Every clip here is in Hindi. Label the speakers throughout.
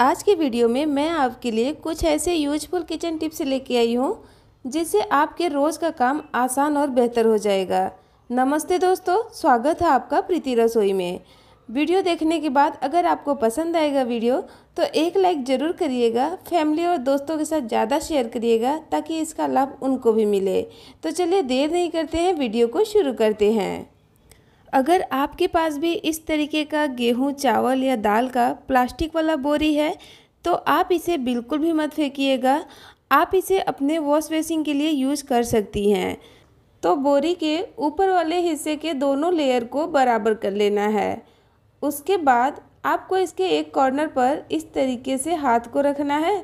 Speaker 1: आज की वीडियो में मैं आपके लिए कुछ ऐसे यूजफुल किचन टिप्स लेके आई हूँ जिससे आपके रोज़ का काम आसान और बेहतर हो जाएगा नमस्ते दोस्तों स्वागत है आपका प्रीति रसोई में वीडियो देखने के बाद अगर आपको पसंद आएगा वीडियो तो एक लाइक ज़रूर करिएगा फैमिली और दोस्तों के साथ ज़्यादा शेयर करिएगा ताकि इसका लाभ उनको भी मिले तो चलिए देर नहीं करते हैं वीडियो को शुरू करते हैं अगर आपके पास भी इस तरीके का गेहूँ चावल या दाल का प्लास्टिक वाला बोरी है तो आप इसे बिल्कुल भी मत फेंकिएगा आप इसे अपने वॉश बेसिन के लिए यूज़ कर सकती हैं तो बोरी के ऊपर वाले हिस्से के दोनों लेयर को बराबर कर लेना है उसके बाद आपको इसके एक कॉर्नर पर इस तरीके से हाथ को रखना है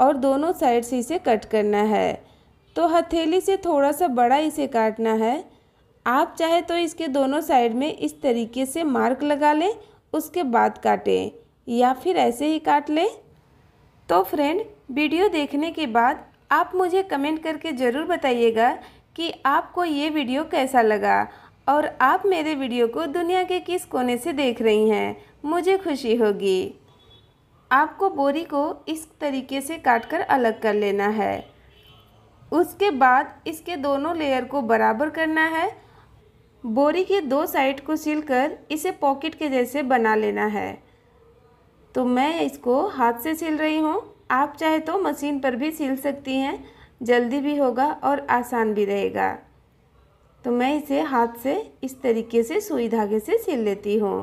Speaker 1: और दोनों साइड से इसे कट करना है तो हथेली से थोड़ा सा बड़ा इसे काटना है आप चाहे तो इसके दोनों साइड में इस तरीके से मार्क लगा लें उसके बाद काटें या फिर ऐसे ही काट लें तो फ्रेंड वीडियो देखने के बाद आप मुझे कमेंट करके ज़रूर बताइएगा कि आपको ये वीडियो कैसा लगा और आप मेरे वीडियो को दुनिया के किस कोने से देख रही हैं मुझे खुशी होगी आपको बोरी को इस तरीके से काट कर अलग कर लेना है उसके बाद इसके दोनों लेयर को बराबर करना है बोरी के दो साइड को सिलकर इसे पॉकेट के जैसे बना लेना है तो मैं इसको हाथ से सिल रही हूँ आप चाहे तो मशीन पर भी सिल सकती हैं जल्दी भी होगा और आसान भी रहेगा तो मैं इसे हाथ से इस तरीके से सुई धागे से सिल लेती हूँ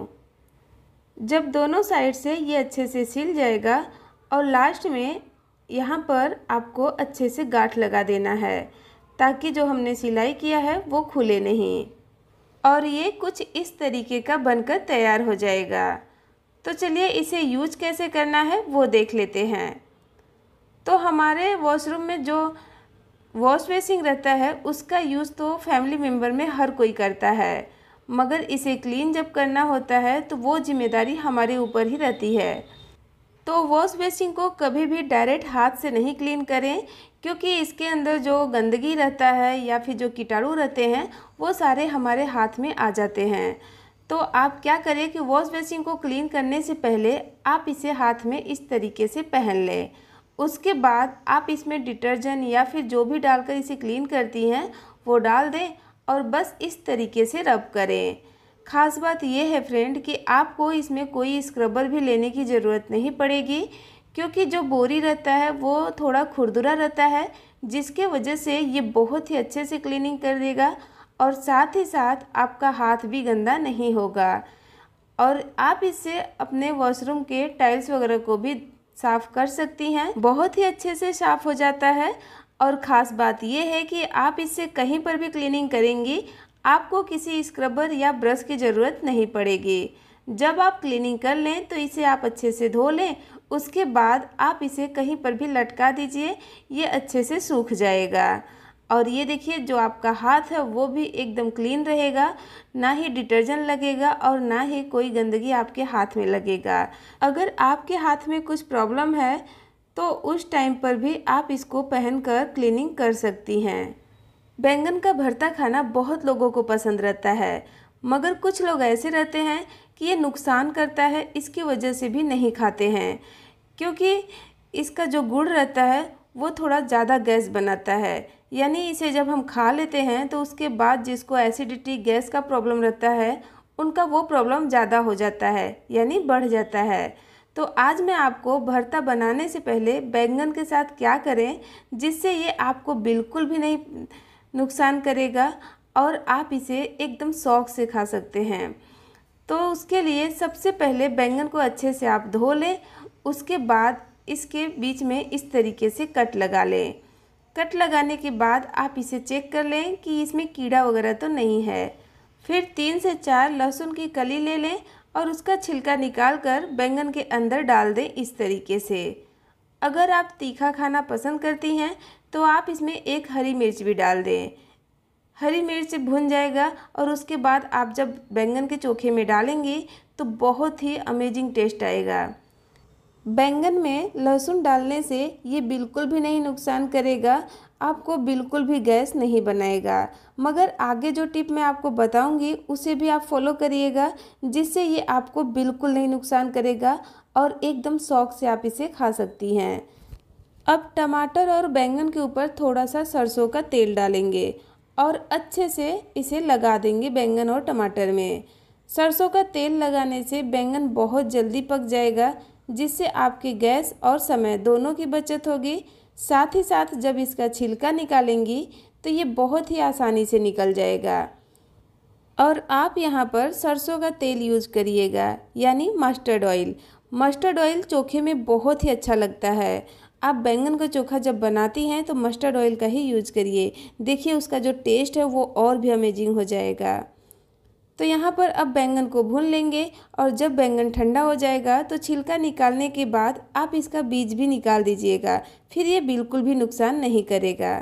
Speaker 1: जब दोनों साइड से ये अच्छे से सिल जाएगा और लास्ट में यहाँ पर आपको अच्छे से गाठ लगा देना है ताकि जो हमने सिलाई किया है वो खुले नहीं और ये कुछ इस तरीके का बनकर तैयार हो जाएगा तो चलिए इसे यूज कैसे करना है वो देख लेते हैं तो हमारे वॉशरूम में जो वॉश बेसिन रहता है उसका यूज़ तो फैमिली मेम्बर में हर कोई करता है मगर इसे क्लीन जब करना होता है तो वो जिम्मेदारी हमारे ऊपर ही रहती है तो वॉश बेसिन को कभी भी डायरेक्ट हाथ से नहीं क्लीन करें क्योंकि इसके अंदर जो गंदगी रहता है या फिर जो कीटाणु रहते हैं वो सारे हमारे हाथ में आ जाते हैं तो आप क्या करें कि वॉश बेसिन को क्लीन करने से पहले आप इसे हाथ में इस तरीके से पहन लें उसके बाद आप इसमें डिटर्जेंट या फिर जो भी डालकर इसे क्लीन करती हैं वो डाल दें और बस इस तरीके से रब करें खास बात यह है फ्रेंड कि आपको इसमें कोई स्क्रबर भी लेने की ज़रूरत नहीं पड़ेगी क्योंकि जो बोरी रहता है वो थोड़ा खुरदुरा रहता है जिसके वजह से ये बहुत ही अच्छे से क्लीनिंग कर देगा और साथ ही साथ आपका हाथ भी गंदा नहीं होगा और आप इससे अपने वॉशरूम के टाइल्स वगैरह को भी साफ़ कर सकती हैं बहुत ही अच्छे से साफ़ हो जाता है और ख़ास बात यह है कि आप इससे कहीं पर भी क्लीनिंग करेंगी आपको किसी स्क्रबर या ब्रश की ज़रूरत नहीं पड़ेगी जब आप क्लीनिंग कर लें तो इसे आप अच्छे से धो लें उसके बाद आप इसे कहीं पर भी लटका दीजिए ये अच्छे से सूख जाएगा और ये देखिए जो आपका हाथ है वो भी एकदम क्लीन रहेगा ना ही डिटर्जेंट लगेगा और ना ही कोई गंदगी आपके हाथ में लगेगा अगर आपके हाथ में कुछ प्रॉब्लम है तो उस टाइम पर भी आप इसको पहनकर क्लीनिंग कर सकती हैं बैंगन का भरता खाना बहुत लोगों को पसंद रहता है मगर कुछ लोग ऐसे रहते हैं कि ये नुकसान करता है इसकी वजह से भी नहीं खाते हैं क्योंकि इसका जो गुड़ रहता है वो थोड़ा ज़्यादा गैस बनाता है यानी इसे जब हम खा लेते हैं तो उसके बाद जिसको एसिडिटी गैस का प्रॉब्लम रहता है उनका वो प्रॉब्लम ज़्यादा हो जाता है यानी बढ़ जाता है तो आज मैं आपको भरता बनाने से पहले बैंगन के साथ क्या करें जिससे ये आपको बिल्कुल भी नहीं नुकसान करेगा और आप इसे एकदम शौक से खा सकते हैं तो उसके लिए सबसे पहले बैंगन को अच्छे से आप धो लें उसके बाद इसके बीच में इस तरीके से कट लगा लें कट लगाने के बाद आप इसे चेक कर लें कि इसमें कीड़ा वगैरह तो नहीं है फिर तीन से चार लहसुन की कली ले लें और उसका छिलका निकाल कर बैंगन के अंदर डाल दें इस तरीके से अगर आप तीखा खाना पसंद करती हैं तो आप इसमें एक हरी मिर्च भी डाल दें हरी मिर्च भुन जाएगा और उसके बाद आप जब बैंगन के चोखे में डालेंगी तो बहुत ही अमेजिंग टेस्ट आएगा बैंगन में लहसुन डालने से ये बिल्कुल भी नहीं नुकसान करेगा आपको बिल्कुल भी गैस नहीं बनाएगा मगर आगे जो टिप मैं आपको बताऊंगी उसे भी आप फॉलो करिएगा जिससे ये आपको बिल्कुल नहीं नुकसान करेगा और एकदम शौक से आप इसे खा सकती हैं अब टमाटर और बैंगन के ऊपर थोड़ा सा सरसों का तेल डालेंगे और अच्छे से इसे लगा देंगे बैंगन और टमाटर में सरसों का तेल लगाने से बैंगन बहुत जल्दी पक जाएगा जिससे आपकी गैस और समय दोनों की बचत होगी साथ ही साथ जब इसका छिलका निकालेंगी तो ये बहुत ही आसानी से निकल जाएगा और आप यहाँ पर सरसों का तेल यूज करिएगा यानी मस्टर्ड ऑयल मस्टर्ड ऑयल चोखे में बहुत ही अच्छा लगता है आप बैंगन का चोखा जब बनाती हैं तो मस्टर्ड ऑयल का ही यूज करिए देखिए उसका जो टेस्ट है वो और भी अमेजिंग हो जाएगा तो यहाँ पर अब बैंगन को भून लेंगे और जब बैंगन ठंडा हो जाएगा तो छिलका निकालने के बाद आप इसका बीज भी निकाल दीजिएगा फिर ये बिल्कुल भी नुकसान नहीं करेगा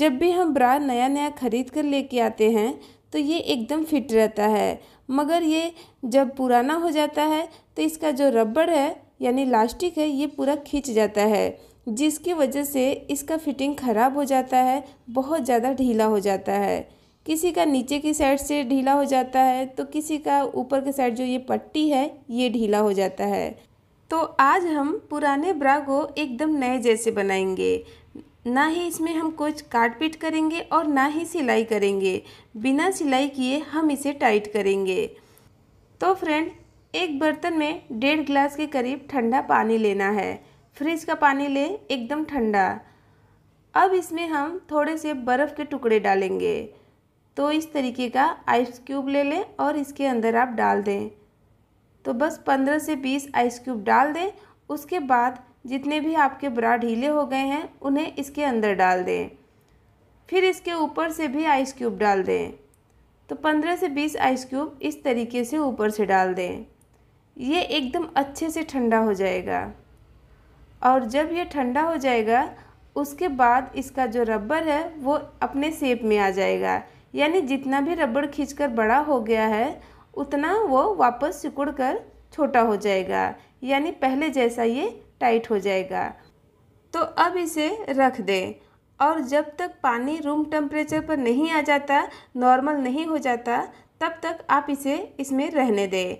Speaker 1: जब भी हम ब्रा नया नया खरीद कर लेके आते हैं तो ये एकदम फिट रहता है मगर ये जब पुराना हो जाता है तो इसका जो रबड़ है यानी लास्टिक है ये पूरा खींच जाता है जिसकी वजह से इसका फिटिंग ख़राब हो जाता है बहुत ज़्यादा ढीला हो जाता है किसी का नीचे की साइड से ढीला हो जाता है तो किसी का ऊपर के साइड जो ये पट्टी है ये ढीला हो जाता है तो आज हम पुराने ब्रा को एकदम नए जैसे बनाएंगे ना ही इसमें हम कुछ काट पीट करेंगे और ना ही सिलाई करेंगे बिना सिलाई किए हम इसे टाइट करेंगे तो फ्रेंड एक बर्तन में डेढ़ गिलास के करीब ठंडा पानी लेना है फ्रिज का पानी लें एकदम ठंडा अब इसमें हम थोड़े से बर्फ़ के टुकड़े डालेंगे तो इस तरीके का आइस क्यूब ले लें और इसके अंदर आप डाल दें तो बस पंद्रह से बीस आइस क्यूब डाल दें उसके बाद जितने भी आपके ब्रा ढीले हो गए हैं उन्हें इसके अंदर डाल दें फिर इसके ऊपर से भी आइस क्यूब डाल दें तो पंद्रह से बीस आइस क्यूब इस तरीके से ऊपर से डाल दें ये एकदम अच्छे से ठंडा हो जाएगा और जब ये ठंडा हो जाएगा उसके बाद इसका जो रबर है वो अपने सेप में आ जाएगा यानी जितना भी रबड़ खींचकर बड़ा हो गया है उतना वो वापस सिकुड़ कर छोटा हो जाएगा यानी पहले जैसा ये टाइट हो जाएगा तो अब इसे रख दें और जब तक पानी रूम टेम्परेचर पर नहीं आ जाता नॉर्मल नहीं हो जाता तब तक आप इसे इसमें रहने दें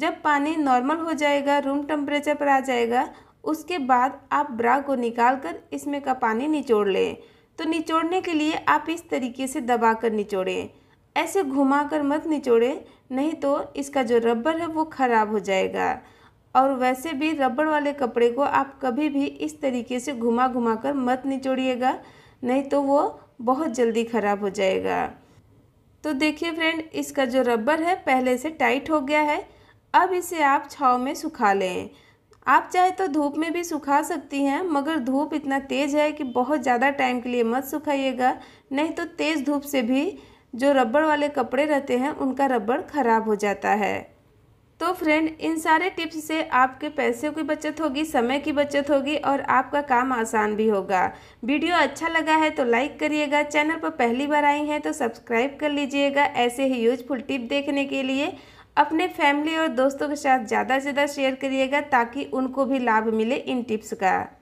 Speaker 1: जब पानी नॉर्मल हो जाएगा रूम टेम्परेचर पर आ जाएगा उसके बाद आप ब्रा को निकाल कर इसमें का पानी निचोड़ लें तो निचोड़ने के लिए आप इस तरीके से दबा कर निचोड़ें ऐसे घुमा कर मत निचोड़ें नहीं तो इसका जो रबर है वो ख़राब हो जाएगा और वैसे भी रबड़ वाले कपड़े को आप कभी भी इस तरीके से घुमा घुमा कर मत निचोड़िएगा नहीं तो वो बहुत जल्दी ख़राब हो जाएगा तो देखिए फ्रेंड इसका जो रबर है पहले से टाइट हो गया है अब इसे आप छाव में सुखा लें आप चाहे तो धूप में भी सुखा सकती हैं मगर धूप इतना तेज़ है कि बहुत ज़्यादा टाइम के लिए मत सुखाइएगा नहीं तो तेज़ धूप से भी जो रबड़ वाले कपड़े रहते हैं उनका रबड़ ख़राब हो जाता है तो फ्रेंड इन सारे टिप्स से आपके पैसे की बचत होगी समय की बचत होगी और आपका काम आसान भी होगा वीडियो अच्छा लगा है तो लाइक करिएगा चैनल पर पहली बार आई हैं तो सब्सक्राइब कर लीजिएगा ऐसे ही यूजफुल टिप देखने के लिए अपने फैमिली और दोस्तों के साथ ज़्यादा से ज़्यादा शेयर करिएगा ताकि उनको भी लाभ मिले इन टिप्स का